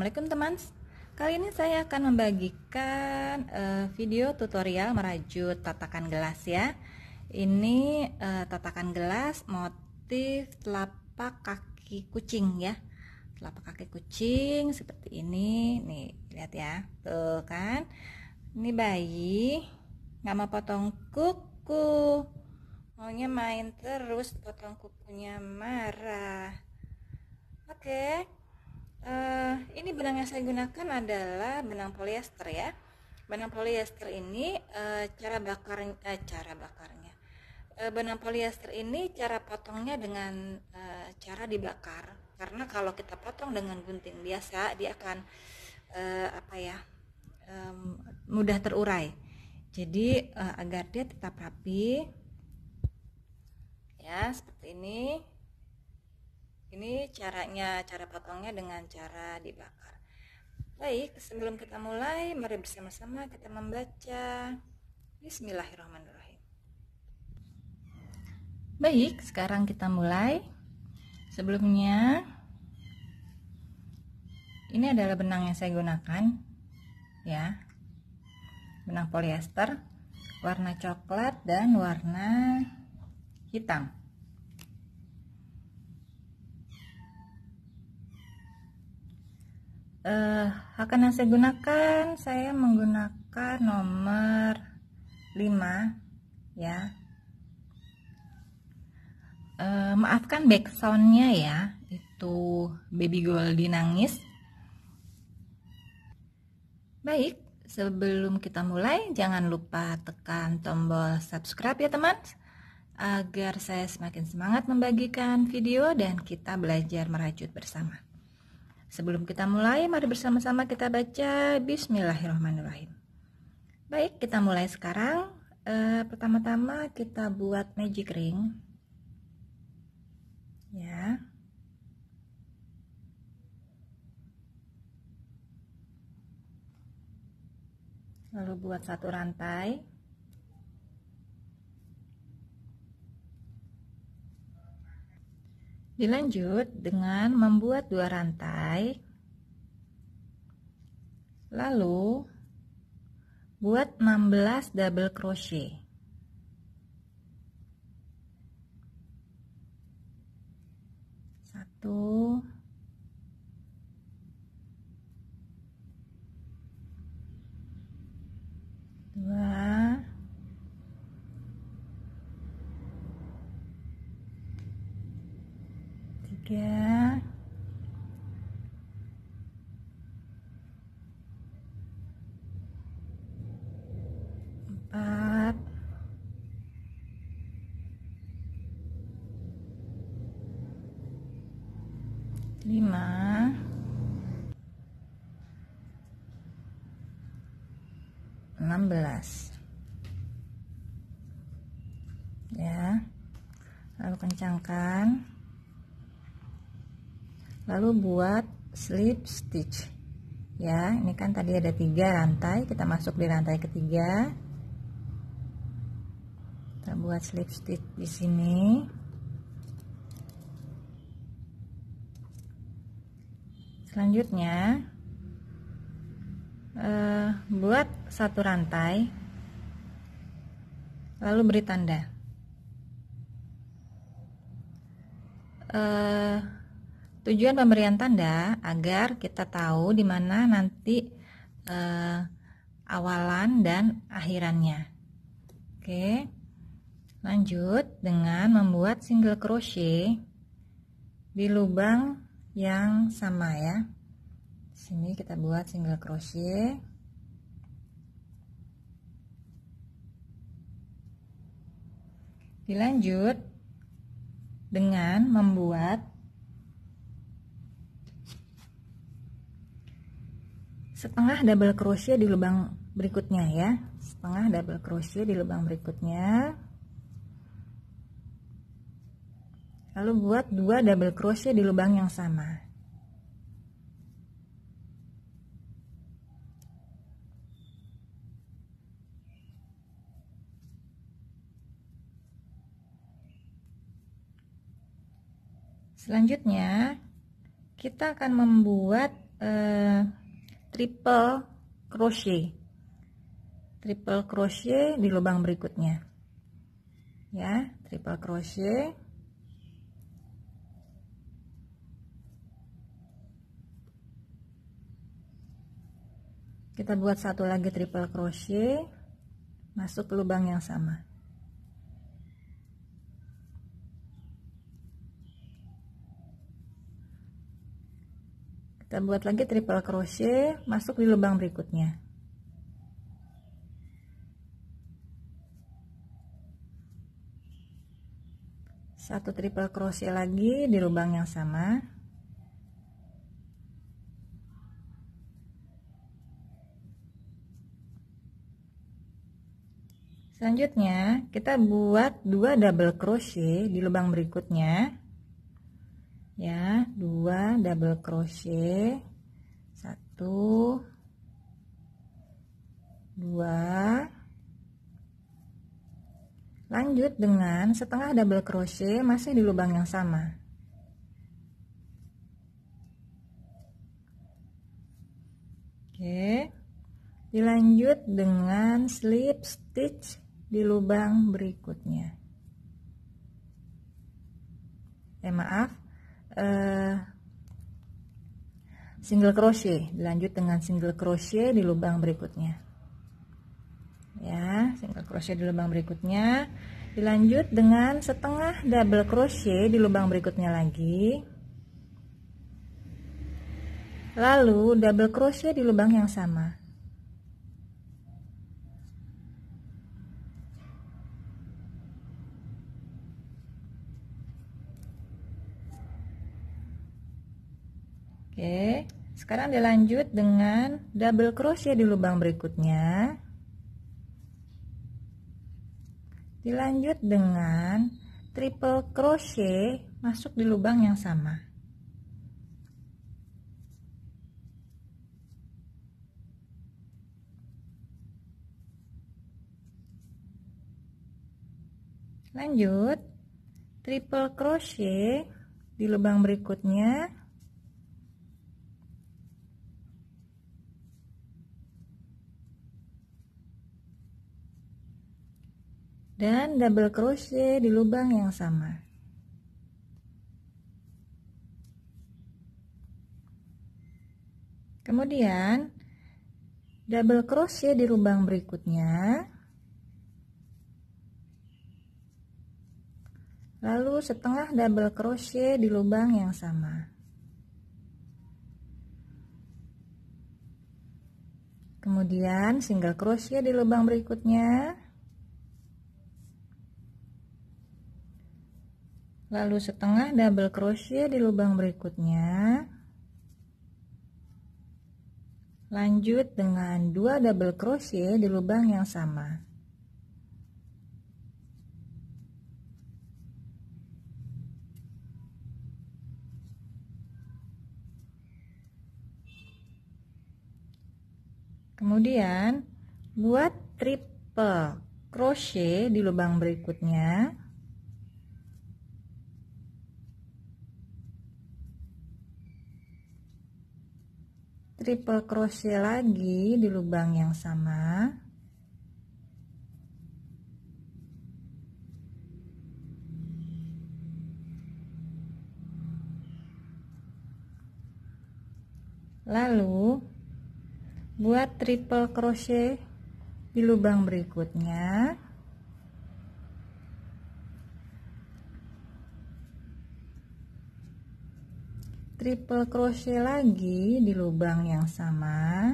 Assalamualaikum teman Kali ini saya akan membagikan uh, video tutorial merajut tatakan gelas ya Ini uh, tatakan gelas motif telapak kaki kucing ya Telapak kaki kucing seperti ini Nih lihat ya Tuh kan Ini bayi nggak mau potong kuku Maunya main terus potong kukunya marah Oke okay. Eh, ini benang yang saya gunakan adalah benang polyester ya benang polyester ini uh, cara bakar uh, cara bakarnya uh, benang polyester ini cara potongnya dengan uh, cara dibakar karena kalau kita potong dengan gunting biasa dia akan uh, apa ya um, mudah terurai jadi uh, agar dia tetap rapi ya seperti ini ini caranya cara potongnya dengan cara dibakar baik sebelum kita mulai mari bersama-sama kita membaca Bismillahirrahmanirrahim baik sekarang kita mulai sebelumnya ini adalah benang yang saya gunakan ya benang polyester warna coklat dan warna hitam uh, akan yang saya gunakan saya menggunakan nomor 5 ya uh, maafkan backsoundnya ya itu baby goldie nangis baik sebelum kita mulai jangan lupa tekan tombol subscribe ya teman agar saya semakin semangat membagikan video dan kita belajar merajut bersama Sebelum kita mulai, mari bersama-sama kita baca Bismillahirrahmanirrahim. Baik, kita mulai sekarang. E, Pertama-tama kita buat magic ring. Ya. Lalu buat satu rantai. Dilanjut dengan membuat dua rantai. Lalu buat 16 double crochet. Satu, dua, ya empat lima enam belas ya lalu kencangkan lalu buat slip stitch ya ini kan tadi ada tiga rantai kita masuk di rantai ketiga kita buat slip stitch di sini selanjutnya eh, buat satu rantai lalu beri tanda eh, Tujuan pemberian tanda agar kita tahu di mana nanti eh, awalan dan akhirannya. Oke. Lanjut dengan membuat single crochet di lubang yang sama ya. Sini kita buat single crochet. Dilanjut dengan membuat setengah double crochet di lubang berikutnya ya setengah double crochet di lubang berikutnya lalu buat dua double crochet di lubang yang sama selanjutnya kita akan membuat eh, triple crochet triple crochet di lubang berikutnya ya triple crochet kita buat satu lagi triple crochet masuk ke lubang yang sama kita buat lagi triple crochet masuk di lubang berikutnya satu triple crochet lagi di lubang yang sama Selanjutnya, kita buat dua double crochet di lubang berikutnya ya dua double crochet satu dua lanjut dengan setengah double crochet masih di lubang yang sama Oke. Dilanjut dengan slip stitch di lubang berikutnya. Eh maaf, uh, single crochet dilanjut dengan single crochet di lubang berikutnya ya single crochet di lubang berikutnya dilanjut dengan setengah double crochet di lubang berikutnya lagi lalu double crochet di lubang yang sama Oke, sekarang dilanjut dengan double crochet ya di lubang berikutnya. Dilanjut dengan triple crochet masuk di lubang yang sama. Lanjut, triple crochet di lubang berikutnya dan double crochet di lubang yang sama kemudian double crochet di lubang berikutnya lalu setengah double crochet di lubang yang sama kemudian single crochet di lubang berikutnya lalu setengah double crochet di lubang berikutnya lanjut dengan dua double crochet di lubang yang sama kemudian buat triple crochet di lubang berikutnya triple crochet lagi di lubang yang sama lalu buat triple crochet di lubang berikutnya triple crochet lagi di lubang yang sama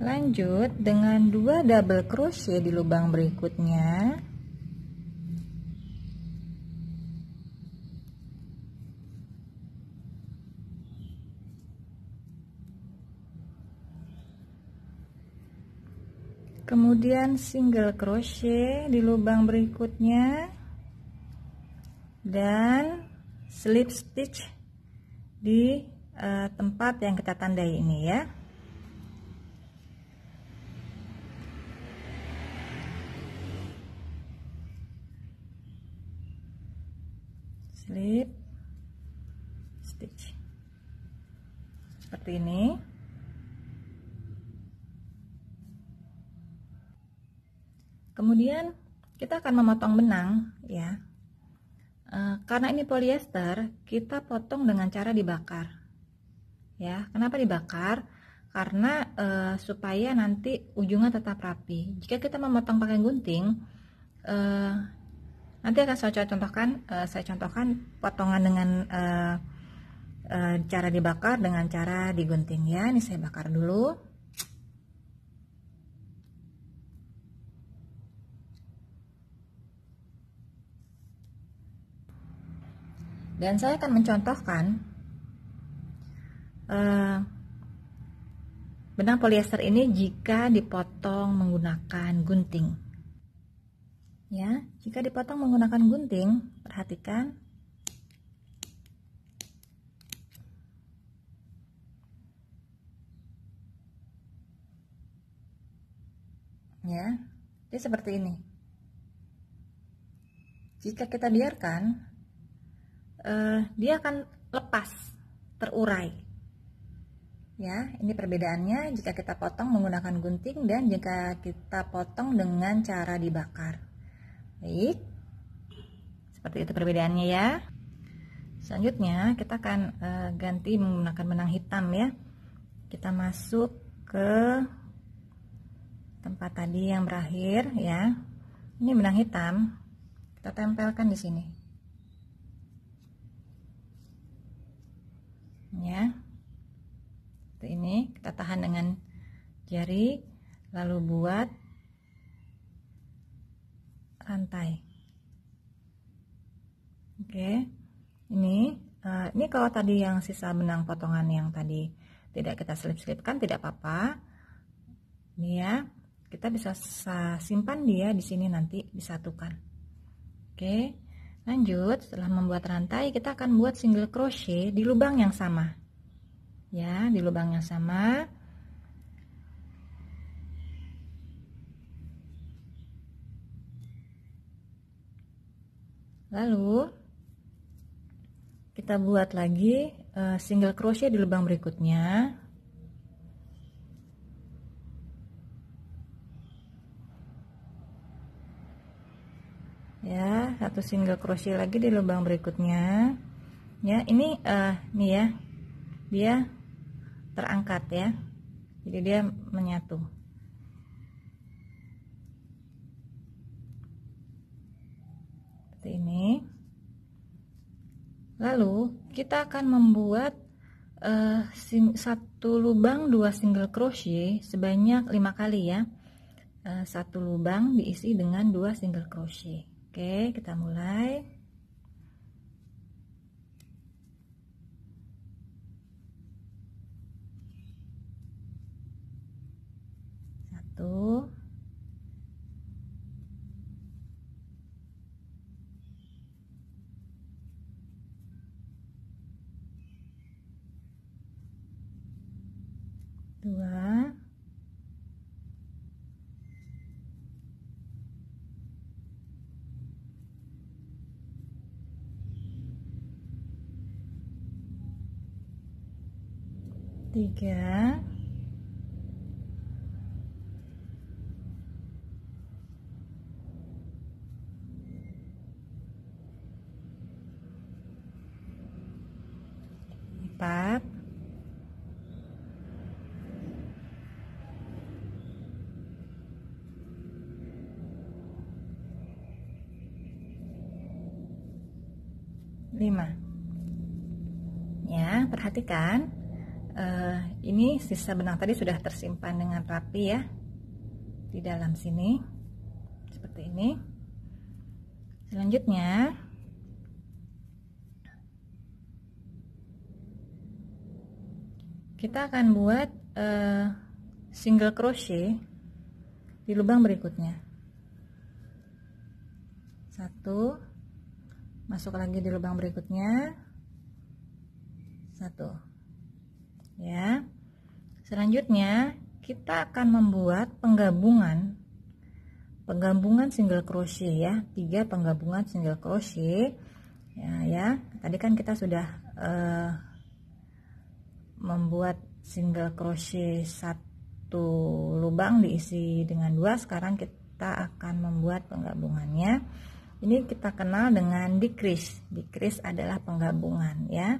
lanjut dengan dua double crochet di lubang berikutnya kemudian single crochet di lubang berikutnya dan slip stitch di uh, tempat yang kita tandai ini ya slip stitch seperti ini Kemudian kita akan memotong benang ya. E, karena ini polyester, kita potong dengan cara dibakar. Ya, kenapa dibakar? Karena e, supaya nanti ujungnya tetap rapi. Jika kita memotong pakai gunting, e, nanti akan saya contohkan, e, saya contohkan potongan dengan e, cara dibakar dengan cara digunting ya. Ini saya bakar dulu. dan saya akan mencontohkan uh, benang polyester ini jika dipotong menggunakan gunting ya jika dipotong menggunakan gunting perhatikan ya dia seperti ini jika kita biarkan uh, dia akan lepas, terurai. Ya, ini perbedaannya jika kita potong menggunakan gunting dan jika kita potong dengan cara dibakar. Baik. Seperti itu perbedaannya ya. Selanjutnya kita akan uh, ganti menggunakan benang hitam ya. Kita masuk ke tempat tadi yang berakhir ya. Ini benang hitam kita tempelkan di sini. ya ini kita tahan dengan jari lalu buat rantai oke ini eh, ini kalau tadi yang sisa benang potongan yang tadi tidak kita selip-selipkan tidak apa-apa ini ya kita bisa simpan dia di sini nanti disatukan oke Lanjut, setelah membuat rantai, kita akan buat single crochet di lubang yang sama. Ya, di lubang yang sama. Lalu kita buat lagi eh, single crochet di lubang berikutnya. ya satu single crochet lagi di lubang berikutnya ya ini uh, nih ya dia terangkat ya jadi dia menyatu seperti ini lalu kita akan membuat uh, sing, satu lubang dua single crochet sebanyak lima kali ya uh, satu lubang diisi dengan dua single crochet Oke, kita mulai. Satu. tiga empat lima ya perhatikan ini sisa benang tadi sudah tersimpan dengan rapi ya di dalam sini seperti ini selanjutnya kita akan buat uh, single crochet di lubang berikutnya satu masuk lagi di lubang berikutnya satu ya. Selanjutnya, kita akan membuat penggabungan penggabungan single crochet ya, tiga penggabungan single crochet. Ya, ya. Tadi kan kita sudah uh, membuat single crochet satu lubang diisi dengan dua. Sekarang kita akan membuat penggabungannya. Ini kita kenal dengan decrease. Decrease adalah penggabungan ya.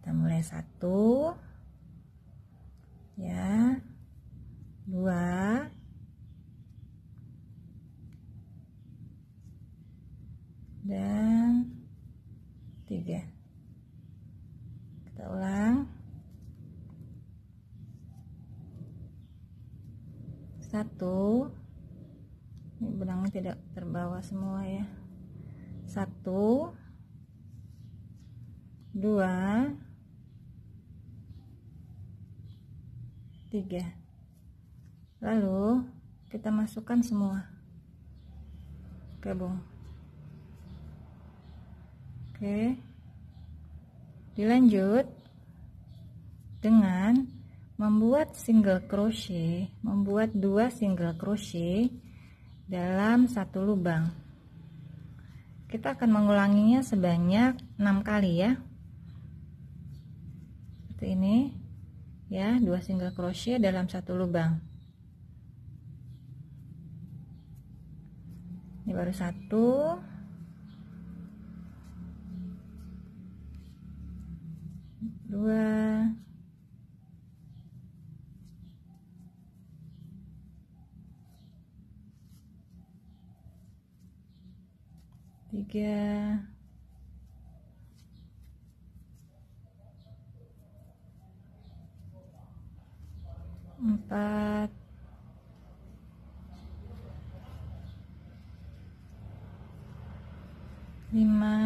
Kita mulai satu, ya dua dan tiga kita ulang satu ini benangnya tidak terbawa semua ya satu dua tiga lalu kita masukkan semua gabung oke dilanjut dengan membuat single crochet membuat dua single crochet dalam satu lubang kita akan mengulanginya sebanyak enam kali ya seperti ini ya dua single crochet dalam satu lubang ini baru satu dua tiga empat lima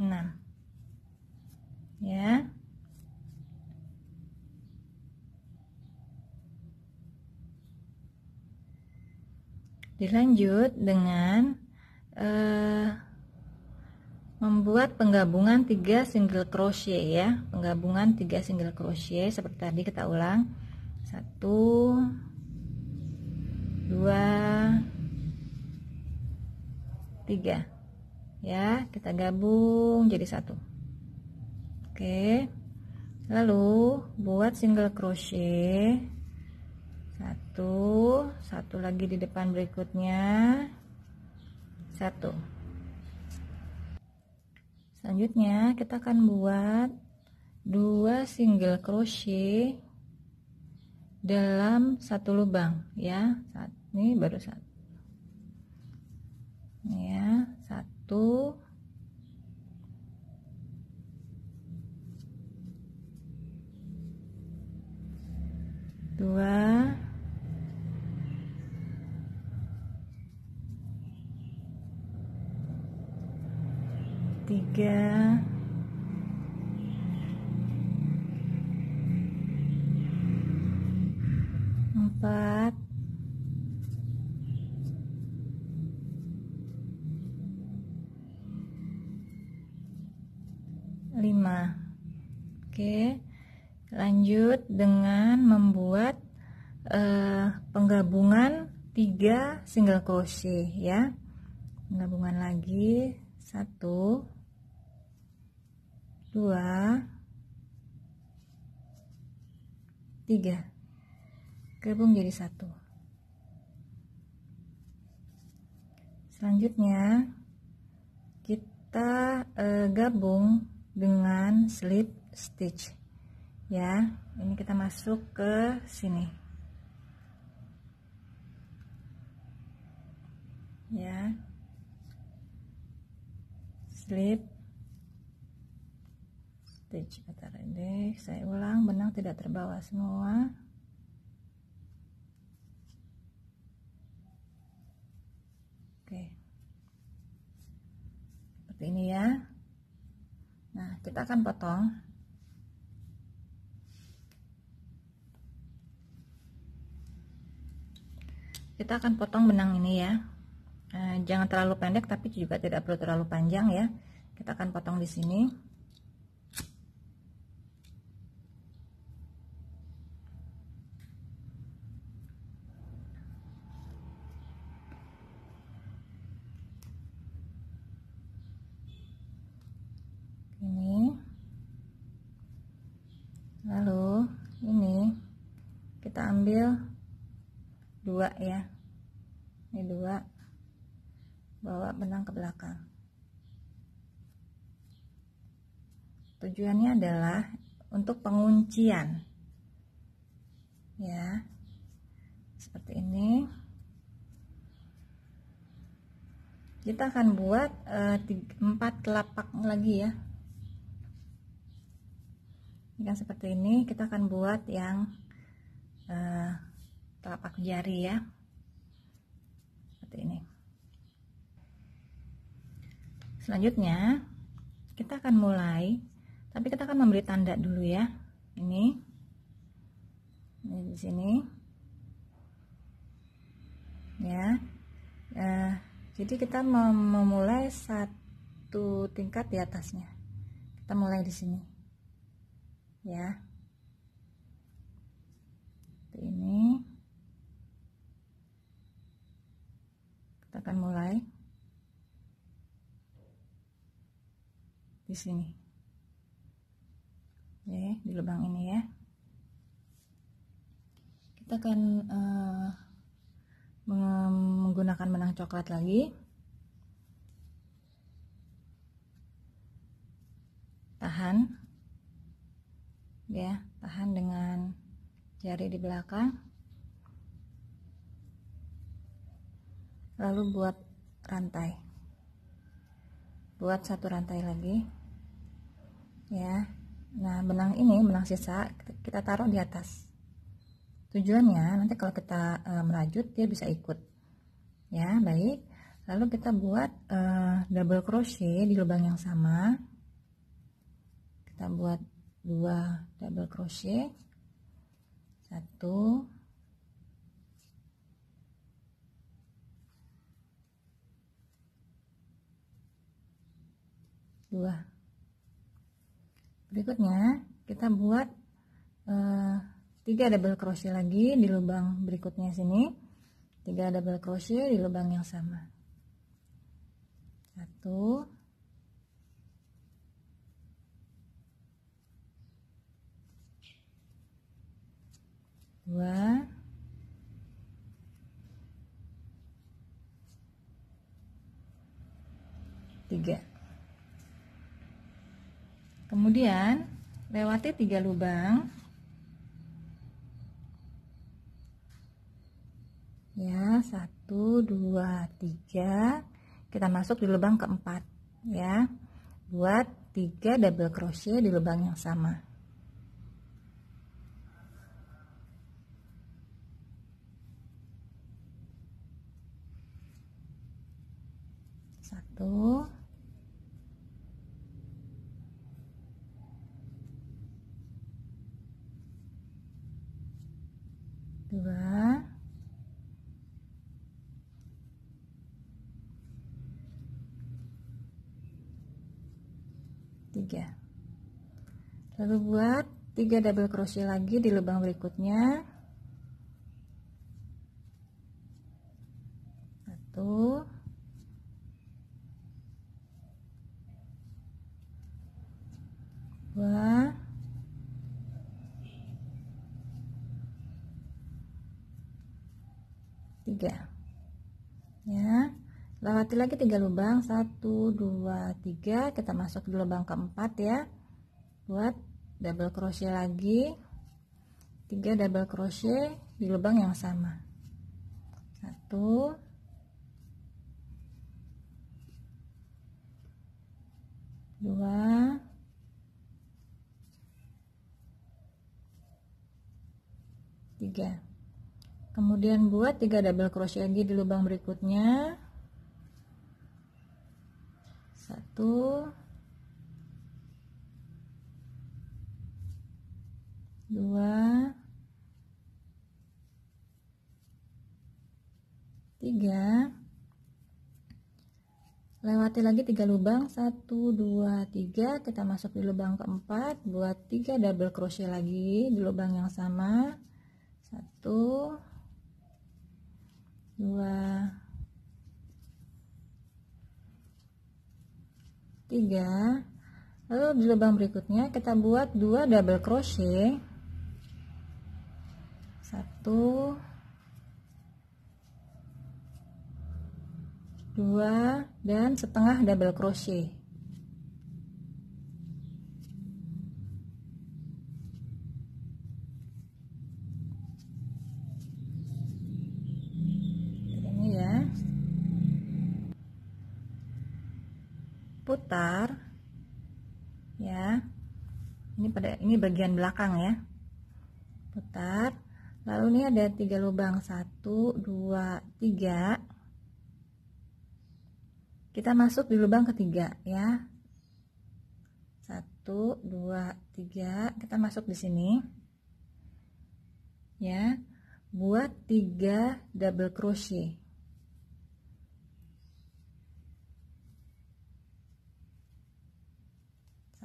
enam ya dilanjut dengan eh, membuat penggabungan tiga single crochet ya penggabungan tiga single crochet seperti tadi kita ulang satu dua tiga ya kita gabung jadi satu oke lalu buat single crochet satu satu lagi di depan berikutnya satu selanjutnya kita akan buat dua single crochet dalam satu lubang ya saat ini baru satu ya satu dua tiga empat lima oke lanjut dengan membuat eh, penggabungan tiga single crochet ya penggabungan lagi satu dua tiga gabung jadi satu selanjutnya kita e, gabung dengan slip stitch ya ini kita masuk ke sini ya slip stitch kata rendek saya ulang benang tidak terbawa semua oke seperti ini ya nah kita akan potong kita akan potong benang ini ya eh, jangan terlalu pendek tapi juga tidak perlu terlalu panjang ya kita akan potong di sini tujuannya adalah untuk penguncian ya seperti ini kita akan buat eh, empat telapak lagi ya ini seperti ini kita akan buat yang uh, telapak jari ya seperti ini selanjutnya kita akan mulai tapi kita akan memberi tanda dulu ya ini ini di sini ya eh, jadi kita mem memulai satu tingkat di atasnya kita mulai di sini ya Seperti ini kita akan mulai di sini ya di lubang ini ya kita akan uh, menggunakan benang coklat lagi tahan ya tahan dengan jari di belakang lalu buat rantai buat satu rantai lagi ya nah benang ini benang sisa kita taruh di atas tujuannya nanti kalau kita e, merajut dia bisa ikut ya baik lalu kita buat e, double crochet di lubang yang sama kita buat dua double crochet satu dua berikutnya kita buat eh, tiga uh, double crochet lagi di lubang berikutnya sini tiga double crochet di lubang yang sama satu dua tiga kemudian lewati tiga lubang ya satu dua tiga kita masuk di lubang keempat ya buat tiga double crochet di lubang yang sama satu dua tiga lalu buat 3 double crochet lagi di lubang berikutnya lagi tiga lubang satu dua tiga kita masuk di lubang keempat ya buat double crochet lagi tiga double crochet di lubang yang sama satu dua tiga kemudian buat tiga double crochet lagi di lubang berikutnya satu dua tiga lewati lagi tiga lubang satu dua tiga kita masuk di lubang keempat buat tiga double crochet lagi di lubang yang sama satu dua tiga, lalu di lubang berikutnya kita buat dua double crochet satu, dua dan setengah double crochet putar ya ini pada ini bagian belakang ya putar lalu ini ada tiga lubang satu dua tiga kita masuk di lubang ketiga ya satu dua tiga kita masuk di sini ya buat tiga double crochet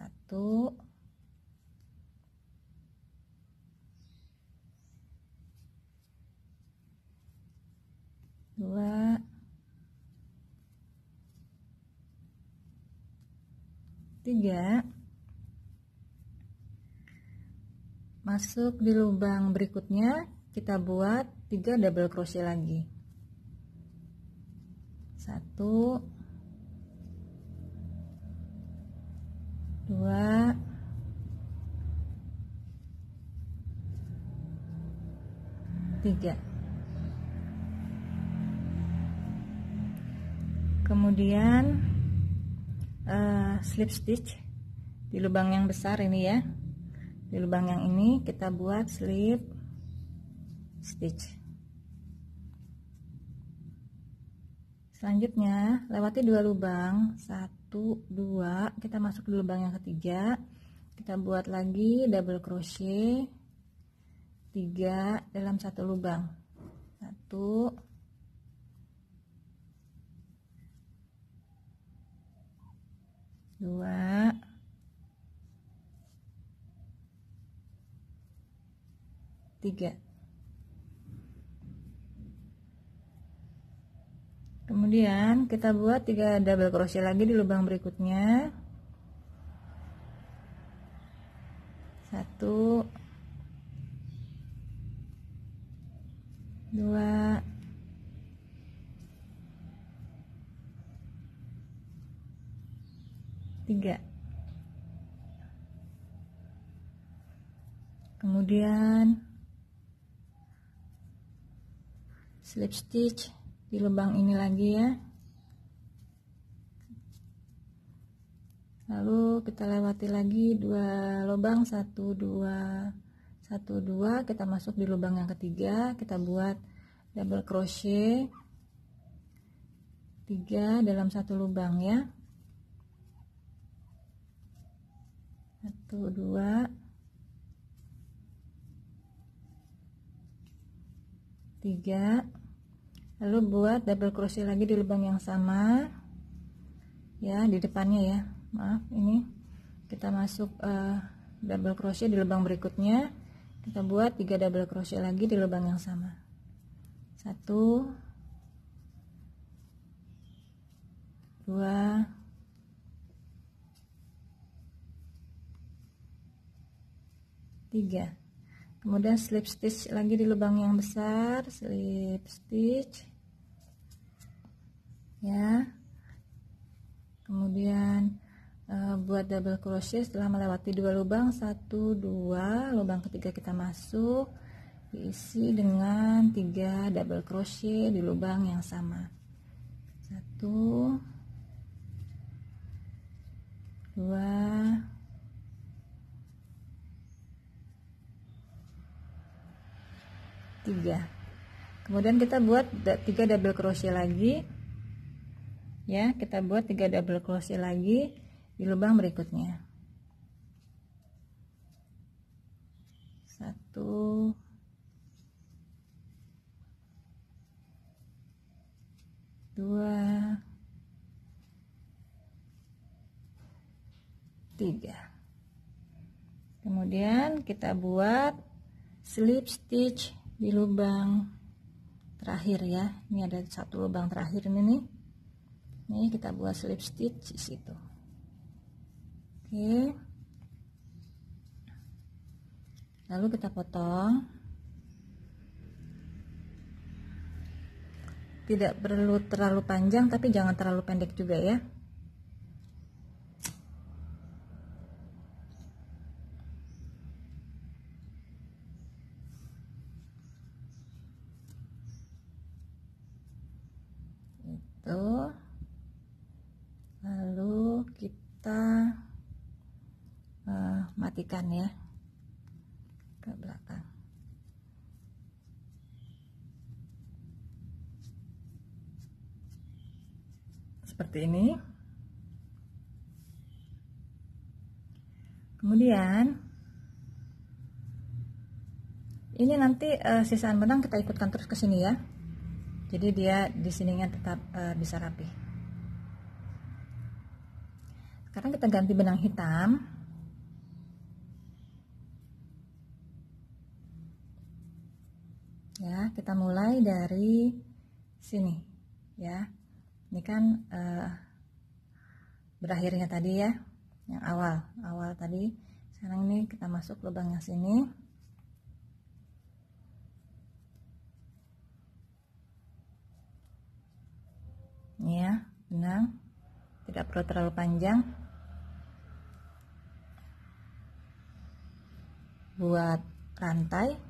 satu dua tiga masuk di lubang berikutnya kita buat tiga double crochet lagi satu dua tiga kemudian uh, slip stitch di lubang yang besar ini ya di lubang yang ini kita buat slip stitch selanjutnya lewati dua lubang satu satu dua kita masuk di lubang yang ketiga kita buat lagi double crochet tiga dalam satu lubang satu dua tiga kemudian kita buat 3 double crochet lagi di lubang berikutnya satu dua tiga kemudian slip stitch di lubang ini lagi ya lalu kita lewati lagi dua lubang satu dua satu dua kita masuk di lubang yang ketiga kita buat double crochet tiga dalam satu lubang ya satu dua tiga lalu buat double crochet lagi di lubang yang sama ya di depannya ya maaf ini kita masuk uh, double crochet di lubang berikutnya kita buat tiga double crochet lagi di lubang yang sama Satu, dua, tiga kemudian slip stitch lagi di lubang yang besar slip stitch ya kemudian e, buat double crochet setelah melewati dua lubang satu dua lubang ketiga kita masuk diisi dengan tiga double crochet di lubang yang sama satu dua 3 kemudian kita buat 3 double crochet lagi ya kita buat 3 double crochet lagi di lubang berikutnya 1 2 3 kemudian kita buat slip stitch di lubang terakhir ya ini ada satu lubang terakhir ini nih ini kita buat slip stitch di situ oke lalu kita potong tidak perlu terlalu panjang tapi jangan terlalu pendek juga ya nanti uh, sisaan benang kita ikutkan terus ke sini ya jadi dia di sininya tetap uh, bisa rapi sekarang kita ganti benang hitam ya kita mulai dari sini ya ini kan uh, berakhirnya tadi ya yang awal awal tadi sekarang ini kita masuk lubang yang sini ya benang tidak perlu terlalu panjang buat rantai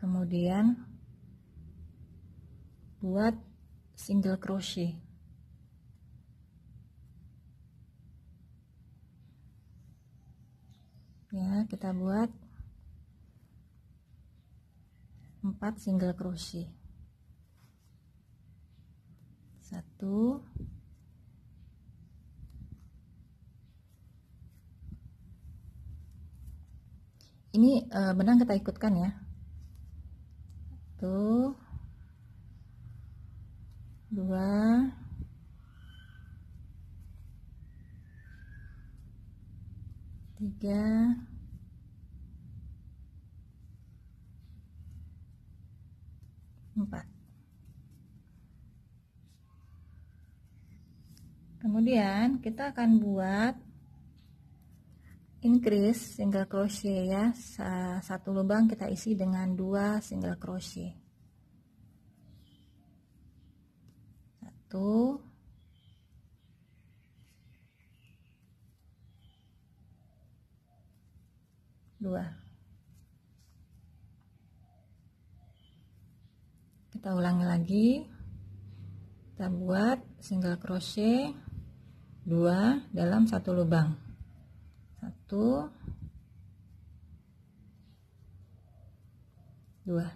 kemudian buat single crochet ya kita buat 4 single crochet 1 ini e, benang kita ikutkan ya 1 2 tiga empat kemudian kita akan buat increase single crochet ya satu lubang kita isi dengan dua single crochet satu dua kita ulangi lagi kita buat single crochet dua dalam satu lubang satu dua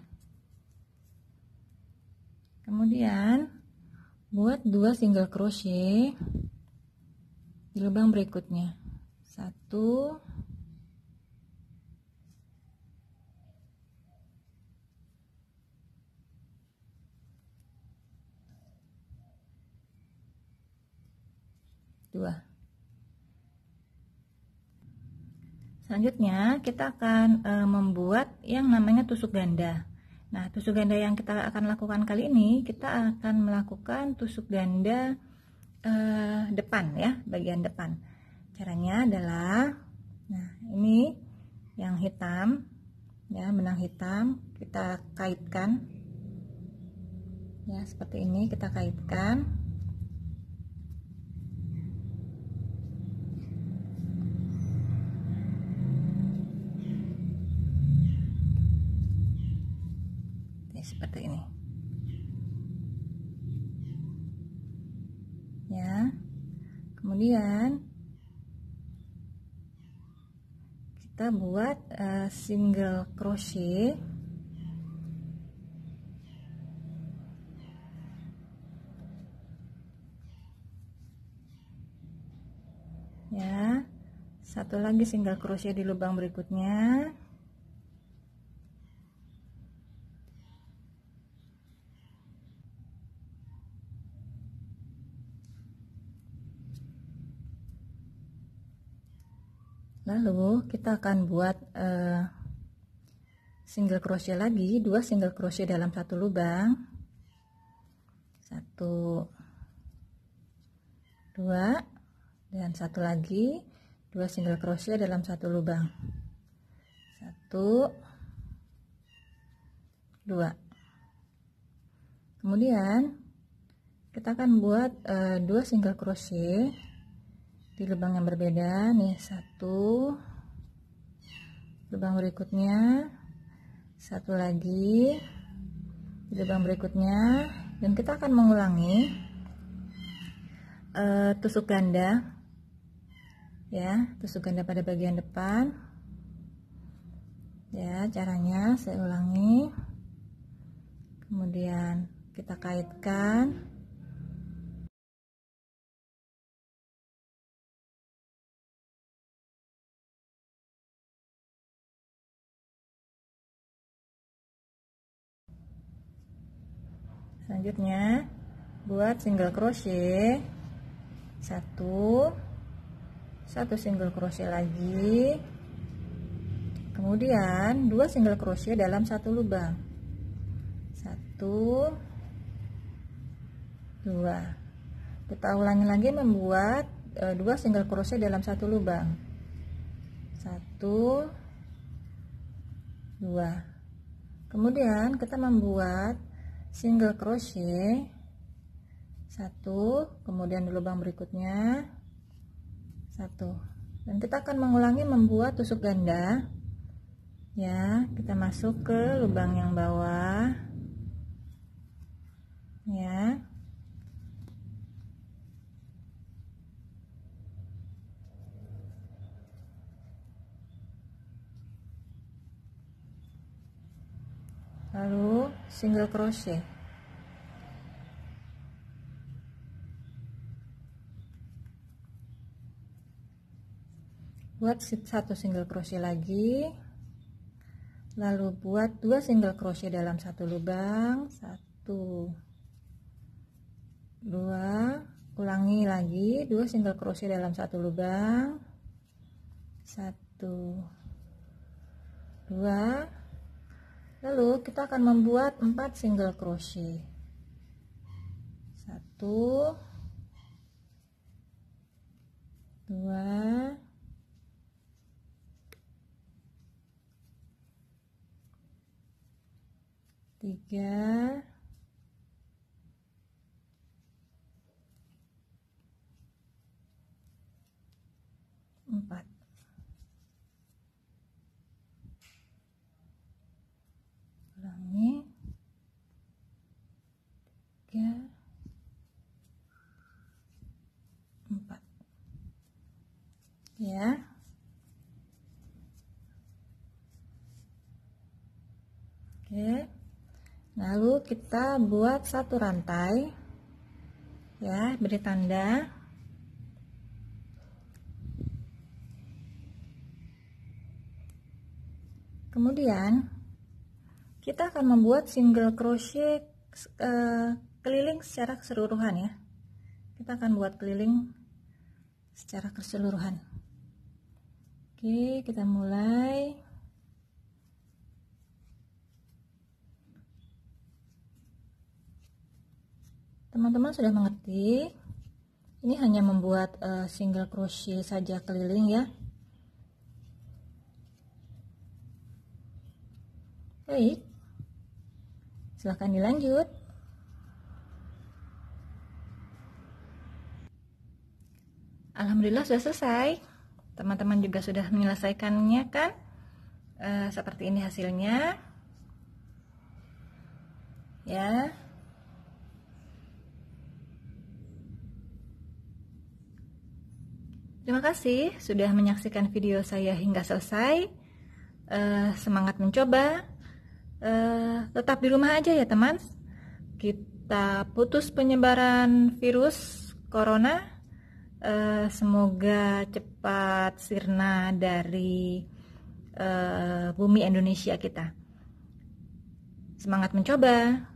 kemudian buat dua single crochet di lubang berikutnya satu 2 selanjutnya kita akan e, membuat yang namanya tusuk ganda nah tusuk ganda yang kita akan lakukan kali ini kita akan melakukan tusuk ganda e, depan ya bagian depan caranya adalah nah ini yang hitam ya benang hitam kita kaitkan ya seperti ini kita kaitkan kemudian kita buat uh, single crochet ya satu lagi single crochet di lubang berikutnya lalu kita akan buat uh, single crochet lagi dua single crochet dalam satu lubang satu dua dan satu lagi dua single crochet dalam satu lubang satu dua kemudian kita akan buat uh, dua single crochet di lubang yang berbeda nih satu lubang berikutnya satu lagi di lubang berikutnya dan kita akan mengulangi uh, tusuk ganda ya tusuk ganda pada bagian depan ya caranya saya ulangi kemudian kita kaitkan selanjutnya buat single crochet satu satu single crochet lagi kemudian dua single crochet dalam satu lubang satu dua kita ulangi lagi membuat e, dua single crochet dalam satu lubang satu dua kemudian kita membuat single crochet satu kemudian di lubang berikutnya satu dan kita akan mengulangi membuat tusuk ganda ya kita masuk ke lubang yang bawah ya lalu single crochet buat satu single crochet lagi lalu buat dua single crochet dalam satu lubang satu dua ulangi lagi dua single crochet dalam satu lubang satu dua lalu kita akan membuat 4 single crochet 1 2 3 4 tiga empat ya oke lalu kita buat satu rantai ya beri tanda kemudian kita akan membuat single crochet eh, keliling secara keseluruhan ya kita akan buat keliling secara keseluruhan oke kita mulai teman-teman sudah mengerti ini hanya membuat uh, single crochet saja keliling ya baik silahkan dilanjut Alhamdulillah sudah selesai teman-teman juga sudah menyelesaikannya kan e, seperti ini hasilnya ya Terima kasih sudah menyaksikan video saya hingga selesai. E, semangat mencoba. E, tetap di rumah aja ya teman. Kita putus penyebaran virus corona uh, semoga cepat sirna dari uh, bumi Indonesia kita. Semangat mencoba!